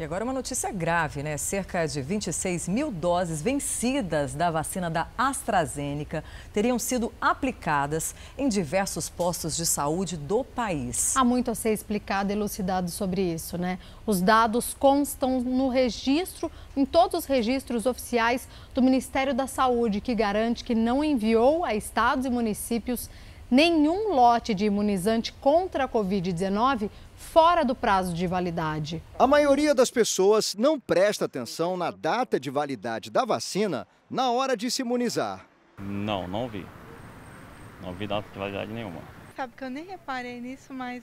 E agora uma notícia grave, né? Cerca de 26 mil doses vencidas da vacina da AstraZeneca teriam sido aplicadas em diversos postos de saúde do país. Há muito a ser explicado e elucidado sobre isso, né? Os dados constam no registro, em todos os registros oficiais do Ministério da Saúde, que garante que não enviou a estados e municípios nenhum lote de imunizante contra a Covid-19 fora do prazo de validade. A maioria das pessoas não presta atenção na data de validade da vacina na hora de se imunizar. Não, não vi. Não vi data de validade nenhuma. Sabe que eu nem reparei nisso, mas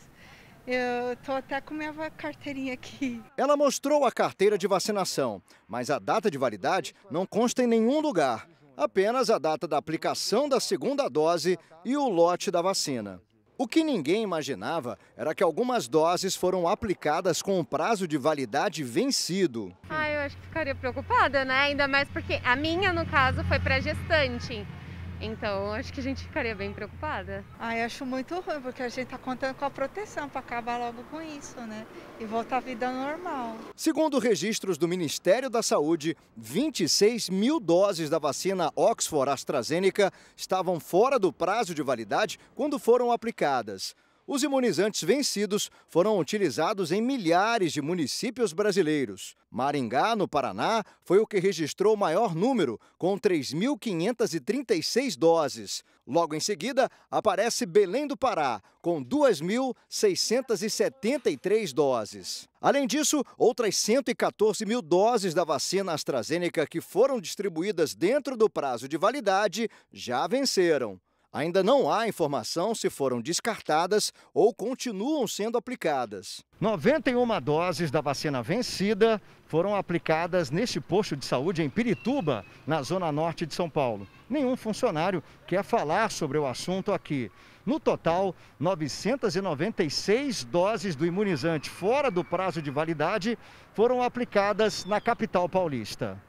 eu tô até com minha carteirinha aqui. Ela mostrou a carteira de vacinação, mas a data de validade não consta em nenhum lugar apenas a data da aplicação da segunda dose e o lote da vacina. O que ninguém imaginava era que algumas doses foram aplicadas com o prazo de validade vencido. Ah, eu acho que ficaria preocupada, né? Ainda mais porque a minha, no caso, foi para gestante. Então, acho que a gente ficaria bem preocupada. Ah, eu acho muito ruim, porque a gente está contando com a proteção para acabar logo com isso, né? E voltar à vida normal. Segundo registros do Ministério da Saúde, 26 mil doses da vacina Oxford AstraZeneca estavam fora do prazo de validade quando foram aplicadas. Os imunizantes vencidos foram utilizados em milhares de municípios brasileiros. Maringá, no Paraná, foi o que registrou o maior número, com 3.536 doses. Logo em seguida, aparece Belém do Pará, com 2.673 doses. Além disso, outras 114 mil doses da vacina AstraZeneca que foram distribuídas dentro do prazo de validade já venceram. Ainda não há informação se foram descartadas ou continuam sendo aplicadas. 91 doses da vacina vencida foram aplicadas neste posto de saúde em Pirituba, na zona norte de São Paulo. Nenhum funcionário quer falar sobre o assunto aqui. No total, 996 doses do imunizante fora do prazo de validade foram aplicadas na capital paulista.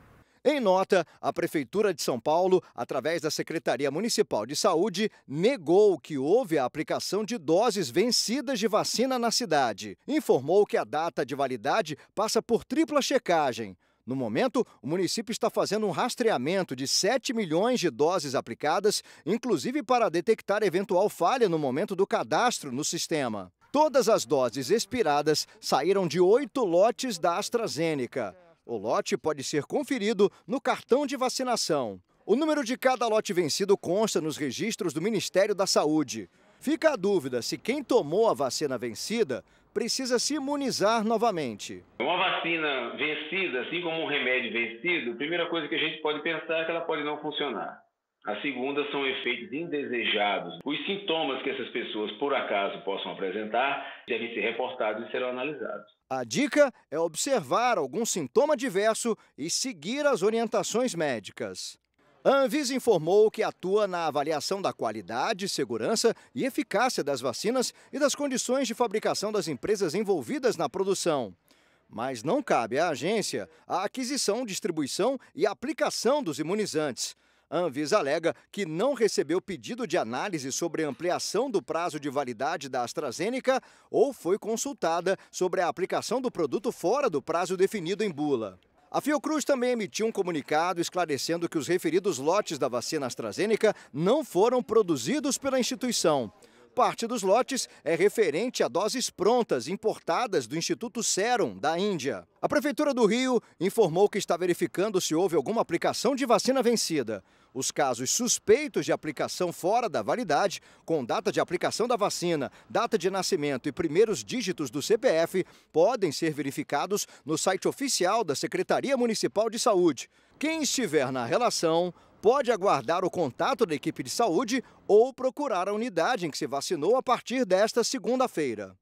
Em nota, a Prefeitura de São Paulo, através da Secretaria Municipal de Saúde, negou que houve a aplicação de doses vencidas de vacina na cidade. Informou que a data de validade passa por tripla checagem. No momento, o município está fazendo um rastreamento de 7 milhões de doses aplicadas, inclusive para detectar eventual falha no momento do cadastro no sistema. Todas as doses expiradas saíram de oito lotes da AstraZeneca. O lote pode ser conferido no cartão de vacinação. O número de cada lote vencido consta nos registros do Ministério da Saúde. Fica a dúvida se quem tomou a vacina vencida precisa se imunizar novamente. Uma vacina vencida, assim como um remédio vencido, a primeira coisa que a gente pode pensar é que ela pode não funcionar. A segunda são efeitos indesejados. Os sintomas que essas pessoas, por acaso, possam apresentar devem ser reportados e serão analisados. A dica é observar algum sintoma diverso e seguir as orientações médicas. A Anvisa informou que atua na avaliação da qualidade, segurança e eficácia das vacinas e das condições de fabricação das empresas envolvidas na produção. Mas não cabe à agência a aquisição, distribuição e aplicação dos imunizantes. A Anvisa alega que não recebeu pedido de análise sobre ampliação do prazo de validade da AstraZeneca ou foi consultada sobre a aplicação do produto fora do prazo definido em bula. A Fiocruz também emitiu um comunicado esclarecendo que os referidos lotes da vacina AstraZeneca não foram produzidos pela instituição parte dos lotes é referente a doses prontas importadas do Instituto Serum, da Índia. A Prefeitura do Rio informou que está verificando se houve alguma aplicação de vacina vencida. Os casos suspeitos de aplicação fora da validade, com data de aplicação da vacina, data de nascimento e primeiros dígitos do CPF, podem ser verificados no site oficial da Secretaria Municipal de Saúde. Quem estiver na relação pode aguardar o contato da equipe de saúde ou procurar a unidade em que se vacinou a partir desta segunda-feira.